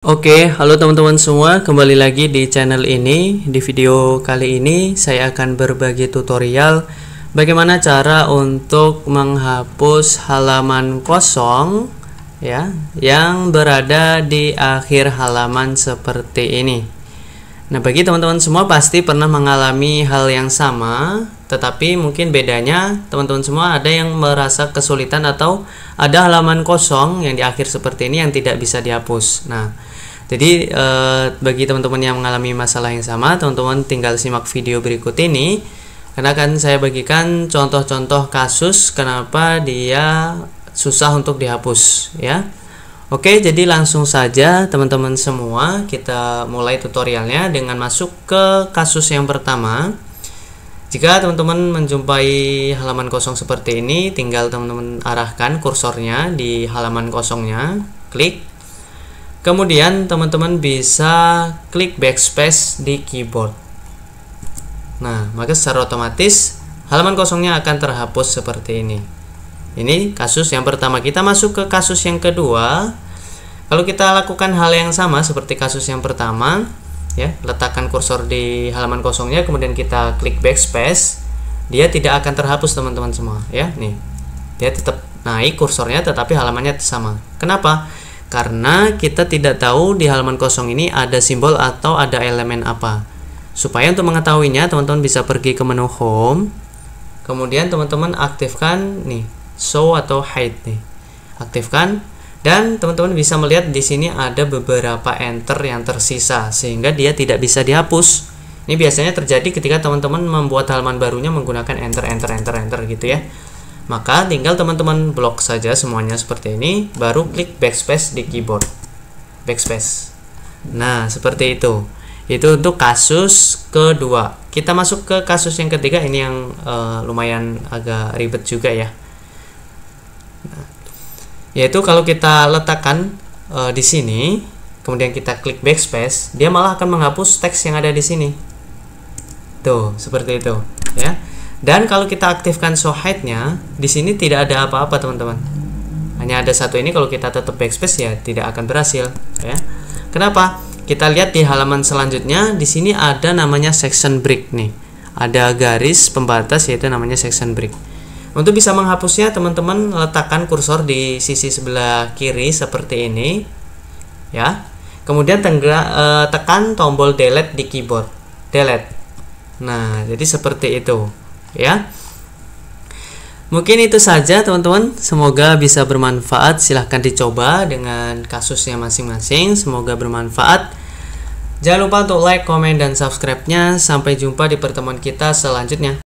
Oke, halo teman-teman semua, kembali lagi di channel ini. Di video kali ini saya akan berbagi tutorial bagaimana cara untuk menghapus halaman kosong ya yang berada di akhir halaman seperti ini. Nah, bagi teman-teman semua pasti pernah mengalami hal yang sama, tetapi mungkin bedanya teman-teman semua ada yang merasa kesulitan atau ada halaman kosong yang di akhir seperti ini yang tidak bisa dihapus. Nah, jadi e, bagi teman-teman yang mengalami masalah yang sama, teman-teman tinggal simak video berikut ini karena akan saya bagikan contoh-contoh kasus kenapa dia susah untuk dihapus ya. Oke, jadi langsung saja teman-teman semua kita mulai tutorialnya dengan masuk ke kasus yang pertama. Jika teman-teman menjumpai halaman kosong seperti ini, tinggal teman-teman arahkan kursornya di halaman kosongnya, klik. Kemudian teman-teman bisa klik backspace di keyboard. Nah, maka secara otomatis halaman kosongnya akan terhapus seperti ini. Ini kasus yang pertama. Kita masuk ke kasus yang kedua. Lalu kita lakukan hal yang sama seperti kasus yang pertama, ya, letakkan kursor di halaman kosongnya kemudian kita klik backspace. Dia tidak akan terhapus teman-teman semua, ya. Nih. Dia tetap naik kursornya tetapi halamannya sama. Kenapa? Karena kita tidak tahu di halaman kosong ini ada simbol atau ada elemen apa. Supaya untuk mengetahuinya, teman-teman bisa pergi ke menu home. Kemudian teman-teman aktifkan nih show atau hide nih. Aktifkan dan teman-teman bisa melihat di sini ada beberapa enter yang tersisa sehingga dia tidak bisa dihapus ini biasanya terjadi ketika teman-teman membuat halaman barunya menggunakan enter enter enter enter gitu ya maka tinggal teman-teman blok saja semuanya seperti ini baru klik backspace di keyboard backspace nah seperti itu itu untuk kasus kedua kita masuk ke kasus yang ketiga ini yang uh, lumayan agak ribet juga ya yaitu kalau kita letakkan e, di sini kemudian kita klik backspace dia malah akan menghapus teks yang ada di sini tuh seperti itu ya dan kalau kita aktifkan show hide nya di sini tidak ada apa-apa teman-teman hanya ada satu ini kalau kita tetap backspace ya tidak akan berhasil ya kenapa kita lihat di halaman selanjutnya di sini ada namanya section break nih ada garis pembatas yaitu namanya section break untuk bisa menghapusnya, teman-teman letakkan kursor di sisi sebelah kiri seperti ini. Ya. Kemudian tenggra, e, eh, tekan tombol delete di keyboard. Delete. Nah, jadi seperti itu, ya. Mungkin itu saja teman-teman. Semoga bisa bermanfaat. Silahkan dicoba dengan kasusnya masing-masing. Semoga bermanfaat. Jangan lupa untuk like, komen, dan subscribe-nya. Sampai jumpa di pertemuan kita selanjutnya.